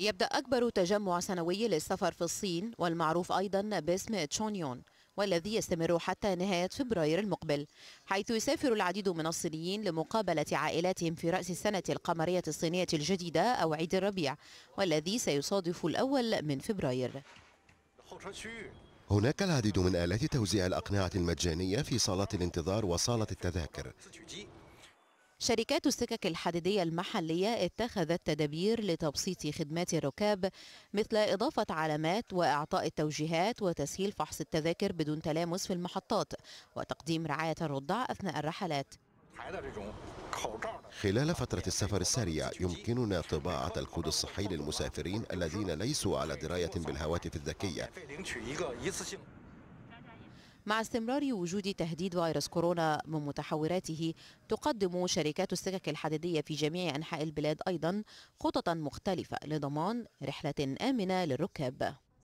يبدأ أكبر تجمع سنوي للسفر في الصين والمعروف أيضا باسم تشونيون والذي يستمر حتى نهاية فبراير المقبل حيث يسافر العديد من الصينيين لمقابلة عائلاتهم في رأس السنة القمرية الصينية الجديدة أو عيد الربيع والذي سيصادف الأول من فبراير هناك العديد من آلات توزيع الأقنعة المجانية في صالات الانتظار وصالة التذاكر شركات السكك الحديدية المحلية اتخذت تدابير لتبسيط خدمات الركاب مثل إضافة علامات وإعطاء التوجيهات وتسهيل فحص التذاكر بدون تلامس في المحطات وتقديم رعاية الرضع أثناء الرحلات خلال فترة السفر السريع يمكننا طباعة الكود الصحي للمسافرين الذين ليسوا على دراية بالهواتف الذكية مع استمرار وجود تهديد فيروس كورونا من متحوراته تقدم شركات السكك الحديدية في جميع أنحاء البلاد أيضا خططا مختلفة لضمان رحلة آمنة للركاب